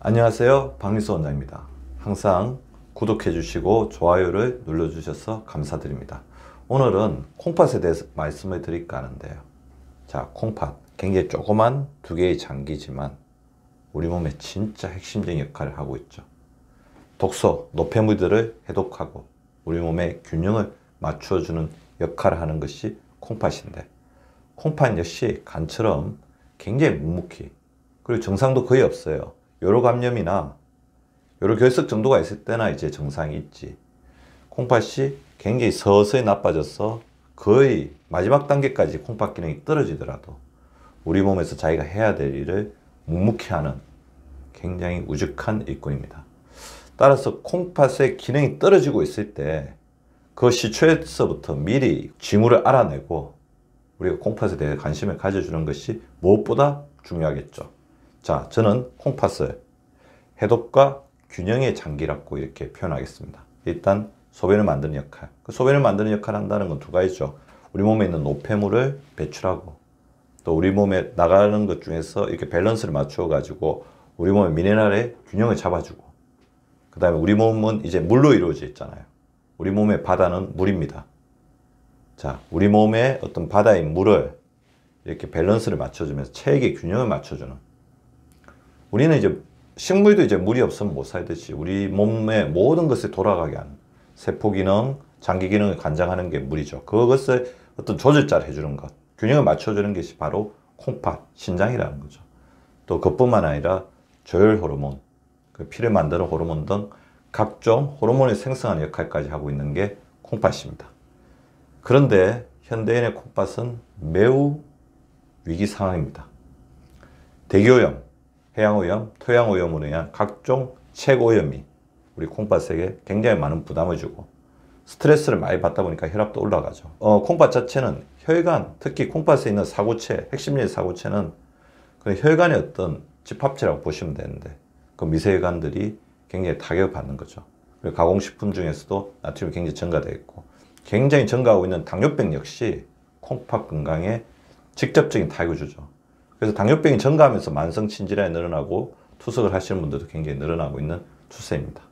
안녕하세요 박리수 원장입니다 항상 구독해 주시고 좋아요를 눌러 주셔서 감사드립니다 오늘은 콩팥에 대해서 말씀을 드릴까 하는데요 자 콩팥 굉장히 조그만 두 개의 장기지만 우리 몸에 진짜 핵심적인 역할을 하고 있죠 독소, 노폐물들을 해독하고 우리 몸의 균형을 맞추어주는 역할을 하는 것이 콩팥인데 콩팥 역시 간처럼 굉장히 묵묵히 그리고 증상도 거의 없어요 요로 감염이나 요로 결석 정도가 있을 때나 이제 정상이 있지. 콩팥이 굉장히 서서히 나빠져서 거의 마지막 단계까지 콩팥 기능이 떨어지더라도 우리 몸에서 자기가 해야 될 일을 묵묵히 하는 굉장히 우직한 일꾼입니다. 따라서 콩팥의 기능이 떨어지고 있을 때 그 시초에서부터 미리 징후를 알아내고 우리가 콩팥에 대해 관심을 가져주는 것이 무엇보다 중요하겠죠. 자, 저는 콩팥을 해독과 균형의 장기라고 이렇게 표현하겠습니다. 일단 소변을 만드는 역할. 그 소변을 만드는 역할을 한다는 건 두 가지죠. 우리 몸에 있는 노폐물을 배출하고 또 우리 몸에 나가는 것 중에서 이렇게 밸런스를 맞추어 가지고 우리 몸의 미네랄의 균형을 잡아주고 그 다음에 우리 몸은 이제 물로 이루어져 있잖아요. 우리 몸의 바다는 물입니다. 자, 우리 몸의 어떤 바다인 물을 이렇게 밸런스를 맞춰주면서 체액의 균형을 맞춰주는 우리는 이제 식물도 이제 물이 없으면 못 살듯이 우리 몸의 모든 것을 돌아가게 하는 세포 기능, 장기 기능을 관장하는 게 물이죠. 그것을 어떤 조절자를 해주는 것, 균형을 맞춰주는 것이 바로 콩팥, 신장이라는 거죠. 또 그뿐만 아니라 조혈 호르몬, 그 피를 만드는 호르몬 등 각종 호르몬을 생성하는 역할까지 하고 있는 게 콩팥입니다. 그런데 현대인의 콩팥은 매우 위기 상황입니다. 대교염, 해양오염, 토양오염으로 인한 각종 체고오염이 우리 콩팥에게 굉장히 많은 부담을 주고 스트레스를 많이 받다 보니까 혈압도 올라가죠. 어, 콩밭 자체는 혈관, 특히 콩밭에 있는 사고체, 핵심적 사고체는 그 혈관의 어떤 집합체라고 보시면 되는데 그 미세혈관들이 굉장히 타격을 받는 거죠. 그리고 가공식품 중에서도 나트륨이 굉장히 증가되어 있고 굉장히 증가하고 있는 당뇨병 역시 콩팥 건강에 직접적인 타격을 주죠. 그래서 당뇨병이 증가하면서 만성 친질환이 늘어나고 투석을 하시는 분들도 굉장히 늘어나고 있는 추세입니다.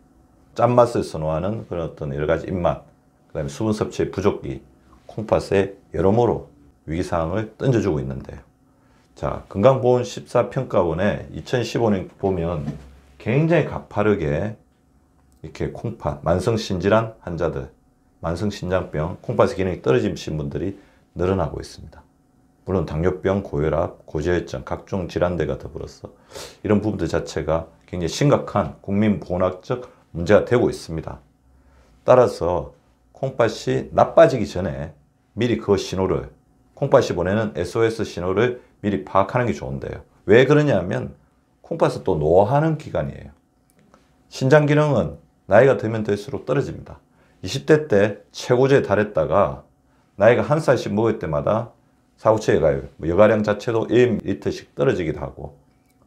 짠맛을 선호하는 그런 어떤 여러 가지 입맛, 그 다음에 수분 섭취의 부족이 콩팥에 여러모로 위기사항을 던져주고 있는데요. 자, 건강보험 14평가원에 2015년 보면 굉장히 가파르게 이렇게 콩팥, 만성신질환 환자들, 만성신장병, 콩팥의 기능이 떨어지신 분들이 늘어나고 있습니다. 물론 당뇨병, 고혈압, 고지혈증, 각종 질환들과 더불어서 이런 부분들 자체가 굉장히 심각한 국민 보건학적 문제가 되고 있습니다. 따라서 콩팥이 나빠지기 전에 미리 그 신호를 콩팥이 보내는 SOS 신호를 미리 파악하는 게 좋은데요. 왜 그러냐면 콩팥은 또 노화하는 기간이에요. 신장 기능은 나이가 들면 들수록 떨어집니다. 20대 때 최고조에 달했다가 나이가 한 살씩 먹을 때마다 사구체의 가요. 뭐 여가량 자체도 1m씩 떨어지기도 하고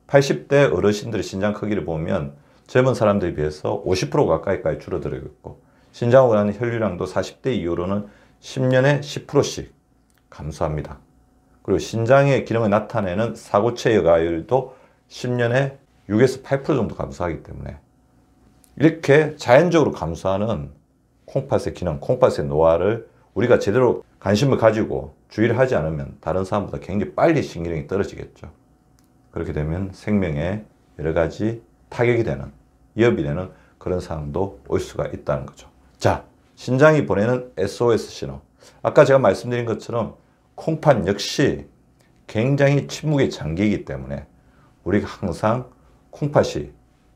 80대 어르신들의 신장 크기를 보면 젊은 사람들에 비해서 50% 가까이까지 줄어들고 있고 신장으로 하는 혈류량도 40대 이후로는 10년에 10%씩 감소합니다. 그리고 신장의 기능을 나타내는 사고체 여가율도 10년에 6에서 8% 정도 감소하기 때문에 이렇게 자연적으로 감소하는 콩팥의 기능, 콩팥의 노화를 우리가 제대로 관심을 가지고 주의를 하지 않으면 다른 사람보다 굉장히 빨리 신경이 기 떨어지겠죠. 그렇게 되면 생명에 여러 가지 타격이 되는, 위협이 되는 그런 상황도 올 수가 있다는 거죠. 자, 신장이 보내는 SOS 신호. 아까 제가 말씀드린 것처럼 콩팥 역시 굉장히 침묵의 장기이기 때문에 우리가 항상 콩팥이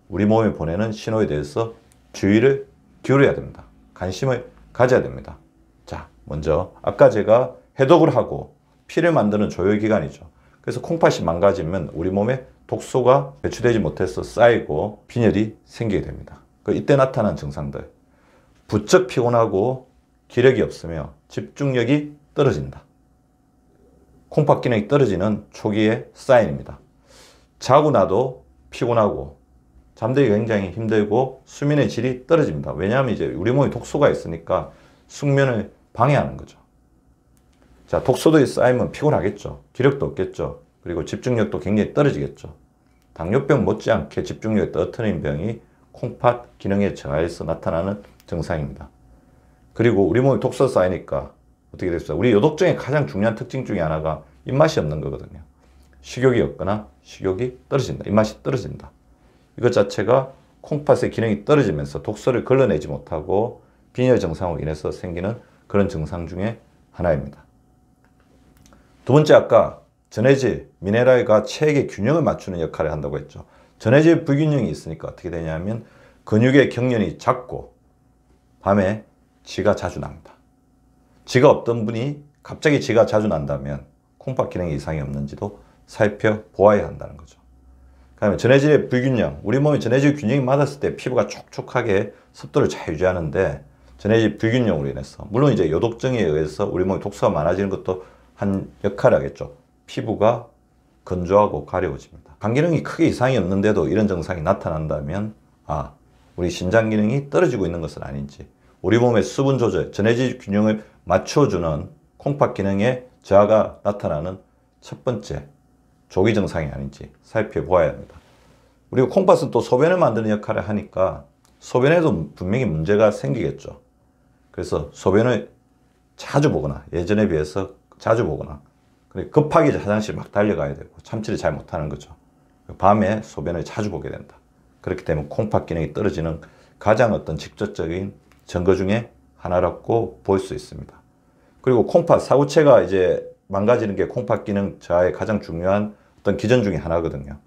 우리 몸에 보내는 신호에 대해서 주의를 기울여야 됩니다. 관심을 가져야 됩니다. 먼저 아까 제가 해독을 하고 피를 만드는 조혈기관이죠. 그래서 콩팥이 망가지면 우리 몸에 독소가 배출되지 못해서 쌓이고 빈혈이 생기게 됩니다. 그 이때 나타난 증상들 부쩍 피곤하고 기력이 없으며 집중력이 떨어진다. 콩팥 기능이 떨어지는 초기의 사인입니다. 자고 나도 피곤하고 잠들기 굉장히 힘들고 수면의 질이 떨어집니다. 왜냐하면 이제 우리 몸에 독소가 있으니까 숙면을 방해하는 거죠. 자, 독소도에 쌓이면 피곤하겠죠. 기력도 없겠죠. 그리고 집중력도 굉장히 떨어지겠죠. 당뇨병 못지않게 집중력이 떨어뜨린 병이 콩팥 기능의 저하에서 나타나는 증상입니다. 그리고 우리 몸에 독소 쌓이니까 어떻게 됐어요? 우리 요독증의 가장 중요한 특징 중에 하나가 입맛이 없는 거거든요. 식욕이 없거나 식욕이 떨어진다. 입맛이 떨어진다. 이것 자체가 콩팥의 기능이 떨어지면서 독소를 걸러내지 못하고 비뇨 증상으로 인해서 생기는 그런 증상 중에 하나입니다. 두 번째 아까 전해질 미네랄과 체액의 균형을 맞추는 역할을 한다고 했죠. 전해질 불균형이 있으니까 어떻게 되냐면 근육의 경련이 작고 밤에 지가 자주 납니다. 지가 없던 분이 갑자기 지가 자주 난다면 콩팥 기능에 이상이 없는지도 살펴보아야 한다는 거죠. 그다음에 전해질의 불균형, 우리 몸의 전해질 균형이 맞았을 때 피부가 촉촉하게 습도를 잘 유지하는데 전해질 불균형으로 인해서 물론 이제 요독증에 의해서 우리 몸에 독소가 많아지는 것도 한 역할을 하겠죠. 피부가 건조하고 가려워집니다. 간 기능이 크게 이상이 없는데도 이런 증상이 나타난다면 아 우리 신장 기능이 떨어지고 있는 것은 아닌지 우리 몸의 수분 조절, 전해질 균형을 맞춰주는 콩팥 기능의 저하가 나타나는 첫 번째 조기 증상이 아닌지 살펴보아야 합니다. 그리고 콩팥은 또 소변을 만드는 역할을 하니까 소변에도 분명히 문제가 생기겠죠. 그래서 소변을 자주 보거나 예전에 비해서 자주 보거나 급하게 화장실 막 달려가야 되고 참치를 잘 못하는 거죠. 밤에 소변을 자주 보게 된다. 그렇기 때문에 콩팥 기능이 떨어지는 가장 어떤 직접적인 증거 중에 하나라고 볼 수 있습니다. 그리고 콩팥 사구체가 이제 망가지는 게 콩팥 기능 저하의 가장 중요한 어떤 기전 중의 하나거든요.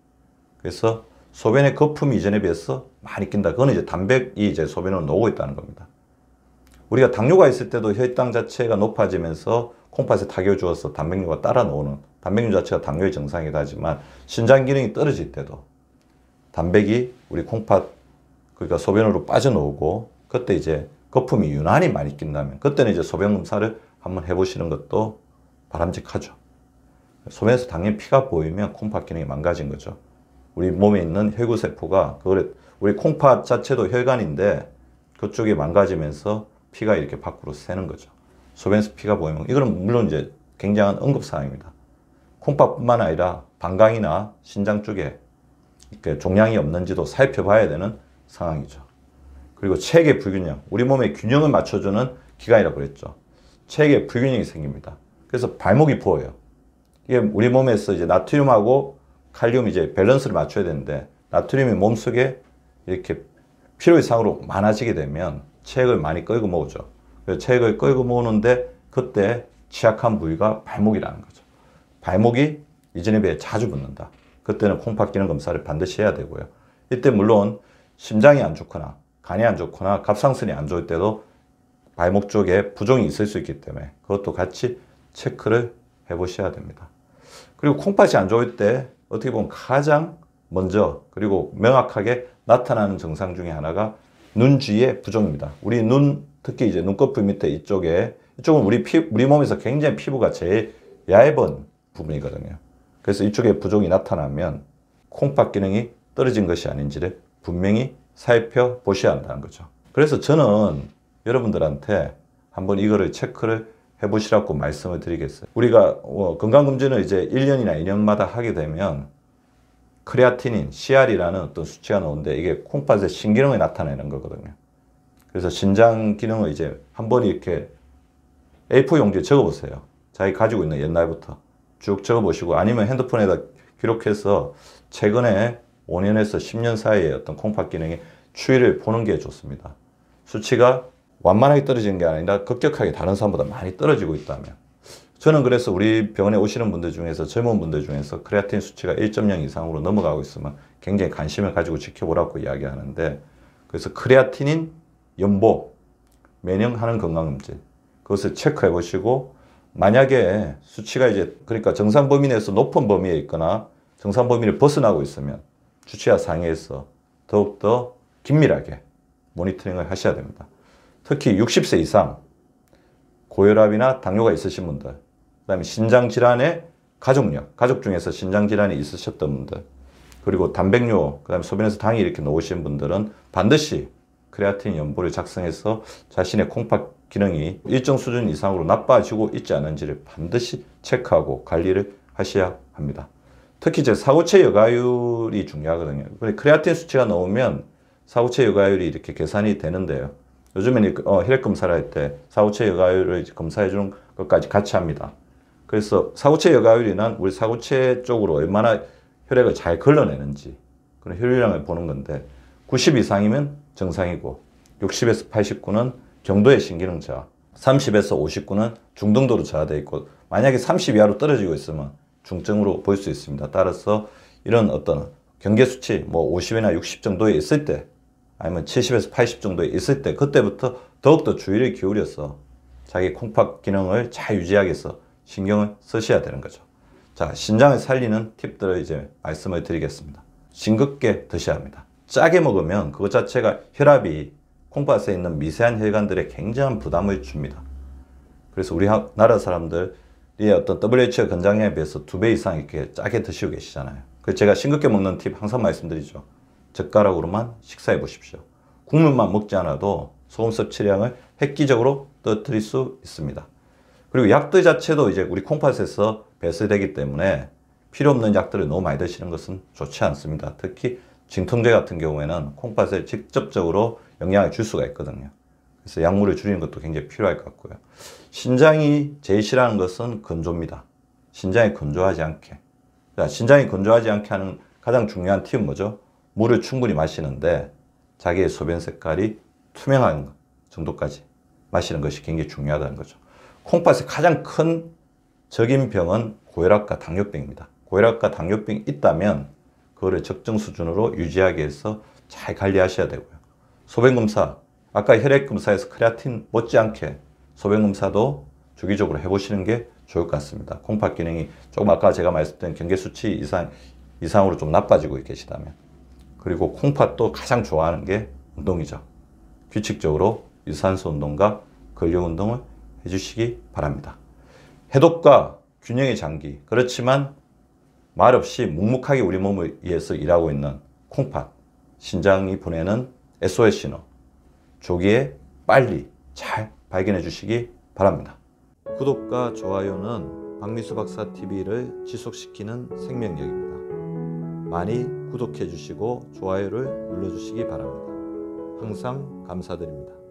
그래서 소변의 거품이 이전에 비해서 많이 낀다. 그건 이제 단백이 이제 소변으로 녹고 있다는 겁니다. 우리가 당뇨가 있을 때도 혈당 자체가 높아지면서 콩팥에 타격을 주어서 단백뇨가 따라 나오는 단백뇨 자체가 당뇨의 증상이다 하지만 신장 기능이 떨어질 때도 단백이 우리 콩팥 그러니까 소변으로 빠져나오고 그때 이제 거품이 유난히 많이 낀다면 그때는 이제 소변 검사를 한번 해보시는 것도 바람직하죠. 소변에서 당연히 피가 보이면 콩팥 기능이 망가진 거죠. 우리 몸에 있는 혈구세포가 그걸 우리 콩팥 자체도 혈관인데 그쪽이 망가지면서 피가 이렇게 밖으로 새는 거죠. 소변에서 피가 보이면 이거는 물론 이제 굉장한 응급 상황입니다. 콩팥뿐만 아니라 방광이나 신장 쪽에 이렇게 종양이 없는지도 살펴봐야 되는 상황이죠. 그리고 체계 불균형, 우리 몸의 균형을 맞춰주는 기관이라고 그랬죠. 체계 불균형이 생깁니다. 그래서 발목이 부어요. 이게 우리 몸에서 이제 나트륨하고 칼륨 이제 밸런스를 맞춰야 되는데 나트륨이 몸속에 이렇게 필요 이상으로 많아지게 되면 책을 많이 끌고 모으죠. 그래서 책을 끌고 모으는데 그때 취약한 부위가 발목이라는 거죠. 발목이 이전에 비해 자주 붓는다. 그때는 콩팥기능 검사를 반드시 해야 되고요. 이때 물론 심장이 안 좋거나 간이 안 좋거나 갑상선이 안 좋을 때도 발목 쪽에 부종이 있을 수 있기 때문에 그것도 같이 체크를 해보셔야 됩니다. 그리고 콩팥이 안 좋을 때 어떻게 보면 가장 먼저 그리고 명확하게 나타나는 증상 중에 하나가 눈 주위의 부종입니다. 우리 눈, 특히 이제 눈꺼풀 밑에 이쪽에, 이쪽은 우리 피, 우리 몸에서 굉장히 피부가 제일 얇은 부분이거든요. 그래서 이쪽에 부종이 나타나면 콩팥 기능이 떨어진 것이 아닌지를 분명히 살펴보셔야 한다는 거죠. 그래서 저는 여러분들한테 한번 이거를 체크를 해보시라고 말씀을 드리겠어요. 우리가 어, 건강검진을 이제 1년이나 2년마다 하게 되면 크레아티닌, CR이라는 어떤 수치가 나오는데 이게 콩팥의 신기능을 나타내는 거거든요. 그래서 신장 기능을 이제 한번 이렇게 A4 용지에 적어보세요. 자기 가지고 있는 옛날부터 쭉 적어보시고 아니면 핸드폰에다 기록해서 최근에 5년에서 10년 사이에 어떤 콩팥 기능의 추이를 보는 게 좋습니다. 수치가 완만하게 떨어지는 게 아니라 급격하게 다른 사람보다 많이 떨어지고 있다면 저는 그래서 우리 병원에 오시는 분들 중에서 젊은 분들 중에서 크레아틴 수치가 1.0 이상으로 넘어가고 있으면 굉장히 관심을 가지고 지켜보라고 이야기하는데 그래서 크레아틴인 연보, 매년하는 건강검진 그것을 체크해 보시고 만약에 수치가 이제 그러니까 정상 범위 내에서 높은 범위에 있거나 정상 범위를 벗어나고 있으면 주치와 상의해서 더욱더 긴밀하게 모니터링을 하셔야 됩니다. 특히 60세 이상 고혈압이나 당뇨가 있으신 분들 그다음에 신장 질환에 가족력, 가족 중에서 신장 질환이 있으셨던 분들, 그리고 단백뇨, 그다음에 소변에서 당이 이렇게 놓으신 분들은 반드시 크레아틴 연보를 작성해서 자신의 콩팥 기능이 일정 수준 이상으로 나빠지고 있지 않은지를 반드시 체크하고 관리를 하셔야 합니다. 특히 이제 사고체 여과율이 중요하거든요. 크레아틴 수치가 나오면 사고체 여과율이 이렇게 계산이 되는데요. 요즘에는 어, 혈액 검사를 할 때 사고체 여과율을 검사해 주는 것까지 같이 합니다. 그래서 사구체 여과율이란 우리 사구체 쪽으로 얼마나 혈액을 잘 걸러내는지 그런 혈류량을 보는 건데 90 이상이면 정상이고 60에서 89는 경도의 신기능 저하 30에서 59는 중등도로 저하되어 있고 만약에 30 이하로 떨어지고 있으면 중증으로 볼 수 있습니다. 따라서 이런 어떤 경계 수치 뭐 50이나 60 정도에 있을 때 아니면 70에서 80 정도에 있을 때 그때부터 더욱더 주의를 기울여서 자기 콩팥 기능을 잘 유지하기 위해서 신경을 쓰셔야 되는 거죠. 자, 신장을 살리는 팁들을 이제 말씀을 드리겠습니다. 싱겁게 드셔야 합니다. 짜게 먹으면 그것 자체가 혈압이 콩팥에 있는 미세한 혈관들에 굉장한 부담을 줍니다. 그래서 우리나라 사람들이 어떤 WHO 권장에 비해서 두 배 이상 이렇게 짜게 드시고 계시잖아요. 그래서 제가 싱겁게 먹는 팁 항상 말씀드리죠. 젓가락으로만 식사해 보십시오. 국물만 먹지 않아도 소금 섭취량을 획기적으로 떨어뜨릴 수 있습니다. 그리고 약들 자체도 이제 우리 콩팥에서 배설되기 때문에 필요 없는 약들을 너무 많이 드시는 것은 좋지 않습니다. 특히 진통제 같은 경우에는 콩팥에 직접적으로 영향을 줄 수가 있거든요. 그래서 약물을 줄이는 것도 굉장히 필요할 것 같고요. 신장이 제일 싫어하는 것은 건조입니다. 신장이 건조하지 않게. 그러니까 신장이 건조하지 않게 하는 가장 중요한 팁은 뭐죠? 물을 충분히 마시는데 자기의 소변 색깔이 투명한 정도까지 마시는 것이 굉장히 중요하다는 거죠. 콩팥의 가장 큰 적인 병은 고혈압과 당뇨병입니다. 고혈압과 당뇨병이 있다면 그거를 적정 수준으로 유지하기 위해서 잘 관리하셔야 되고요. 소변검사, 아까 혈액검사에서 크레아틴 못지않게 소변검사도 주기적으로 해보시는 게 좋을 것 같습니다. 콩팥 기능이 조금 아까 제가 말씀드린 경계 수치 이상, 이상으로 좀 나빠지고 계시다면 그리고 콩팥도 가장 좋아하는 게 운동이죠. 규칙적으로 유산소 운동과 근력 운동을 해주시기 바랍니다. 해독과 균형의 장기 그렇지만 말없이 묵묵하게 우리 몸을 위해서 일하고 있는 콩팥 신장이 보내는 SOS 신호 조기에 빨리 잘 발견해 주시기 바랍니다. 구독과 좋아요는 박미수 박사 TV를 지속시키는 생명력입니다. 많이 구독해 주시고 좋아요를 눌러 주시기 바랍니다. 항상 감사드립니다.